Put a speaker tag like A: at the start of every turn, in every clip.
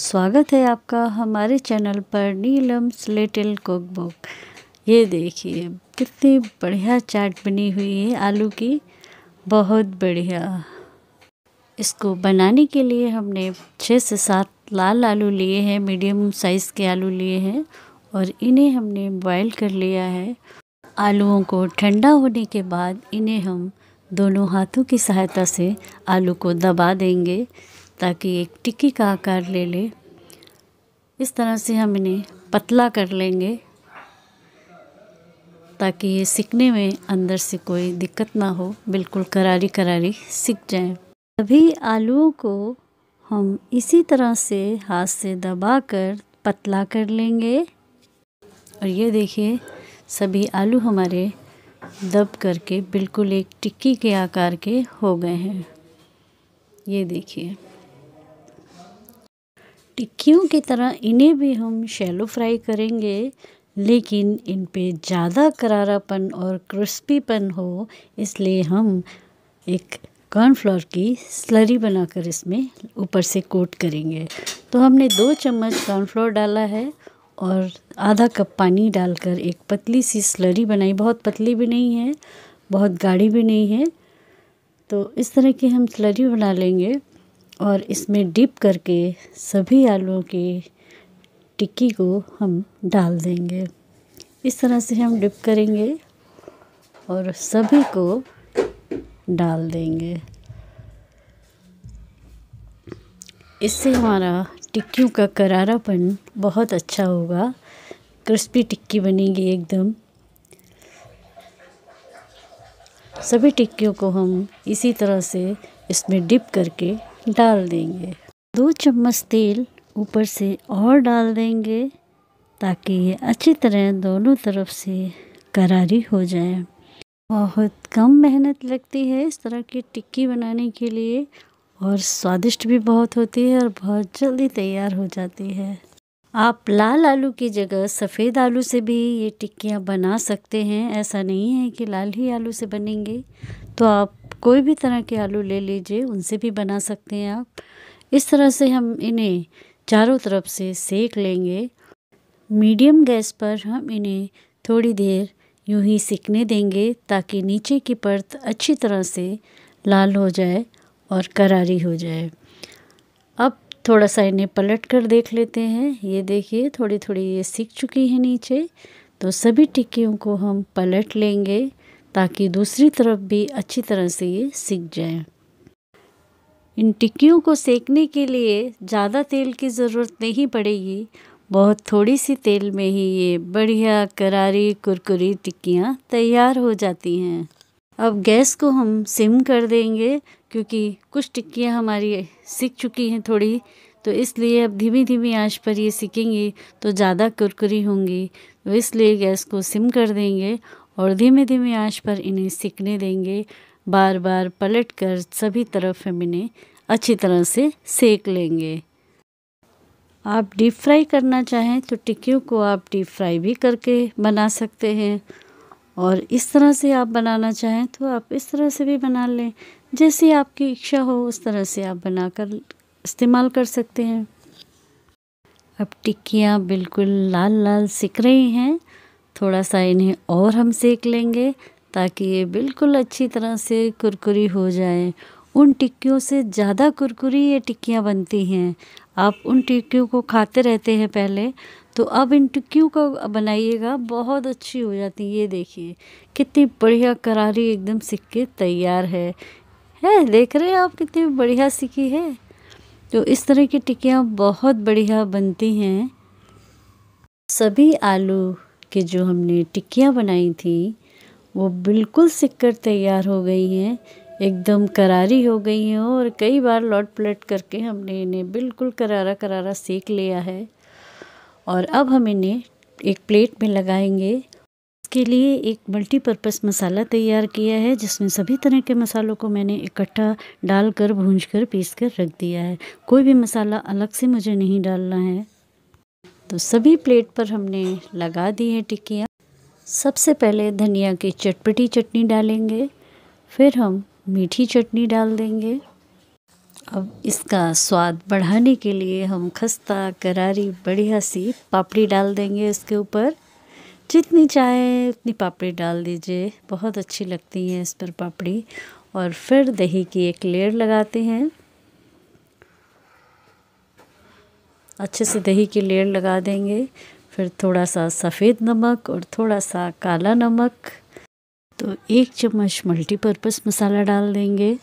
A: स्वागत है आपका हमारे चैनल पर नीलम्स लिटिल कुक बुक ये देखिए कितनी बढ़िया चाट बनी हुई है आलू की बहुत बढ़िया इसको बनाने के लिए हमने छः से सात लाल आलू लिए हैं मीडियम साइज़ के आलू लिए हैं और इन्हें हमने बॉयल कर लिया है आलूओं को ठंडा होने के बाद इन्हें हम दोनों हाथों की सहायता से आलू को दबा देंगे ताकि एक टिक्की का आकार ले ले इस तरह से हम इन्हें पतला कर लेंगे ताकि ये सीखने में अंदर से कोई दिक्कत ना हो बिल्कुल करारी करारी सीख जाएं। सभी आलूओं को हम इसी तरह से हाथ से दबा कर पतला कर लेंगे और ये देखिए सभी आलू हमारे दब करके बिल्कुल एक टिक्की के आकार के हो गए हैं ये देखिए टिक्कियों की तरह इन्हें भी हम शैलो फ्राई करेंगे लेकिन इन पे ज़्यादा करारापन और क्रिस्पीपन हो इसलिए हम एक कॉर्नफ्लोर की स्लरी बनाकर इसमें ऊपर से कोट करेंगे तो हमने दो चम्मच कॉर्नफ्लोर डाला है और आधा कप पानी डालकर एक पतली सी स्लरी बनाई बहुत पतली भी नहीं है बहुत गाढ़ी भी नहीं है तो इस तरह की हम स्लरी बना लेंगे और इसमें डिप करके सभी आलुओं की टिक्की को हम डाल देंगे इस तरह से हम डिप करेंगे और सभी को डाल देंगे इससे हमारा टिक्कियों का करारापन बहुत अच्छा होगा क्रिस्पी टिक्की बनेगी एकदम सभी टिक्कियों को हम इसी तरह से इसमें डिप करके डाल देंगे दो चम्मच तेल ऊपर से और डाल देंगे ताकि ये अच्छी तरह दोनों तरफ से करारी हो जाए बहुत कम मेहनत लगती है इस तरह की टिक्की बनाने के लिए और स्वादिष्ट भी बहुत होती है और बहुत जल्दी तैयार हो जाती है आप लाल आलू की जगह सफ़ेद आलू से भी ये टिक्कियाँ बना सकते हैं ऐसा नहीं है कि लाल ही आलू से बनेंगे तो आप कोई भी तरह के आलू ले लीजिए उनसे भी बना सकते हैं आप इस तरह से हम इन्हें चारों तरफ से सेक लेंगे मीडियम गैस पर हम इन्हें थोड़ी देर यूं ही सिकने देंगे ताकि नीचे की परत अच्छी तरह से लाल हो जाए और करारी हो जाए अब थोड़ा सा इन्हें पलट कर देख लेते हैं ये देखिए थोड़ी थोड़ी ये सीख चुकी है नीचे तो सभी टिक्कियों को हम पलट लेंगे ताकि दूसरी तरफ भी अच्छी तरह से ये सीख जाए इन टिक्कियों को सेकने के लिए ज़्यादा तेल की ज़रूरत नहीं पड़ेगी बहुत थोड़ी सी तेल में ही ये बढ़िया करारी कुरकुरी टिक्कियाँ तैयार हो जाती हैं अब गैस को हम सिम कर देंगे क्योंकि कुछ टिक्कियाँ हमारी सीख चुकी हैं थोड़ी तो इसलिए अब धीमी धीमी आंच पर ये सीखेंगी तो ज़्यादा कुरकुरी होंगी तो इसलिए गैस को सिम कर देंगे और धीमे धीमे आंच पर इन्हें सीखने देंगे बार बार पलट कर सभी तरफ हम इन्हें अच्छी तरह से सेक लेंगे आप डीप फ्राई करना चाहें तो टिक्कियों को आप डीप फ्राई भी करके बना सकते हैं और इस तरह से आप बनाना चाहें तो आप इस तरह से भी बना लें जैसी आपकी इच्छा हो उस तरह से आप बना कर इस्तेमाल कर सकते हैं अब टिक्कियाँ बिल्कुल लाल लाल सिक रही हैं थोड़ा सा इन्हें और हम सेक लेंगे ताकि ये बिल्कुल अच्छी तरह से कुरकुरी हो जाए उन टिक्कियों से ज़्यादा कुरकुरी ये टिक्कियाँ बनती हैं आप उन टिक्कियों को खाते रहते हैं पहले तो अब इन टिक्कियों को बनाइएगा बहुत अच्छी हो जाती है ये देखिए कितनी बढ़िया करारी एकदम सिक्के तैयार है है देख रहे हैं आप कितनी बढ़िया सिक्की है तो इस तरह की टिक्कियाँ बहुत बढ़िया बनती हैं सभी आलू के जो हमने टिक्कियाँ बनाई थी वो बिल्कुल सिककर कर तैयार हो गई हैं एकदम करारी हो गई हैं और कई बार लौट पलट करके हमने इन्हें बिल्कुल करारा करारा सेक लिया है और अब हम इन्हें एक प्लेट में लगाएंगे इसके लिए एक मल्टीपर्पस मसाला तैयार किया है जिसमें सभी तरह के मसालों को मैंने इकट्ठा डालकर भूंजकर कर पीस कर रख दिया है कोई भी मसाला अलग से मुझे नहीं डालना है तो सभी प्लेट पर हमने लगा दी है टिक्कियाँ सबसे पहले धनिया की चटपटी चटनी डालेंगे फिर हम मीठी चटनी डाल देंगे अब इसका स्वाद बढ़ाने के लिए हम खस्ता करारी बढ़िया सी पापड़ी डाल देंगे इसके ऊपर जितनी चाहे उतनी पापड़ी डाल दीजिए बहुत अच्छी लगती हैं इस पर पापड़ी और फिर दही की एक लेयर लगाते हैं अच्छे से दही की लेयर लगा देंगे फिर थोड़ा सा सफ़ेद नमक और थोड़ा सा काला नमक तो एक चम्मच मल्टीपर्पज़ मसाला डाल देंगे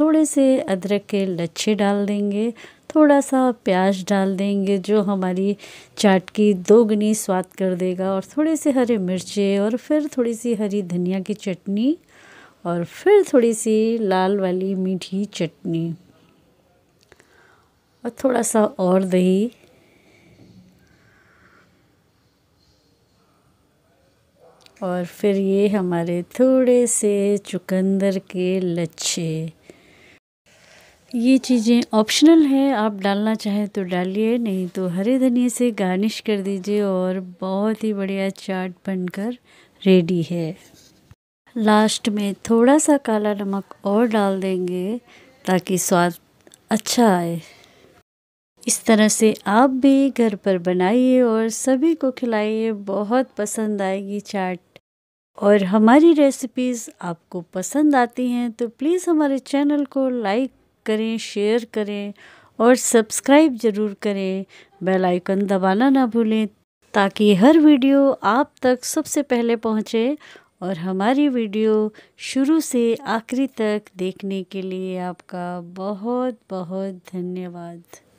A: थोड़े से अदरक के लच्छे डाल देंगे थोड़ा सा प्याज डाल देंगे जो हमारी चाट की दोगुनी स्वाद कर देगा और थोड़े से हरे मिर्चे और फिर थोड़ी सी हरी धनिया की चटनी और फिर थोड़ी सी लाल वाली मीठी चटनी और थोड़ा सा और दही और फिर ये हमारे थोड़े से चुकंदर के लच्छे ये चीज़ें ऑप्शनल है आप डालना चाहें तो डालिए नहीं तो हरे धनिए से गार्निश कर दीजिए और बहुत ही बढ़िया चाट बनकर रेडी है लास्ट में थोड़ा सा काला नमक और डाल देंगे ताकि स्वाद अच्छा आए इस तरह से आप भी घर पर बनाइए और सभी को खिलाइए बहुत पसंद आएगी चाट और हमारी रेसिपीज़ आपको पसंद आती हैं तो प्लीज़ हमारे चैनल को लाइक करें शेयर करें और सब्सक्राइब ज़रूर करें बेल आइकन दबाना ना भूलें ताकि हर वीडियो आप तक सबसे पहले पहुंचे और हमारी वीडियो शुरू से आखिरी तक देखने के लिए आपका बहुत बहुत धन्यवाद